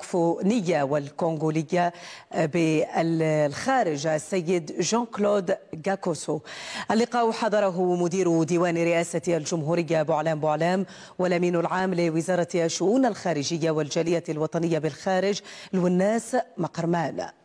الفرنكفونيه والكونغولية بالخارج السيد جون كلود جاكوسو اللقاء حضره مدير ديوان رئاسة الجمهورية بوعلام بوعلام والأمين العام لوزارة الشؤون الخارجية والجالية الوطنية بالخارج الوناس مقرمان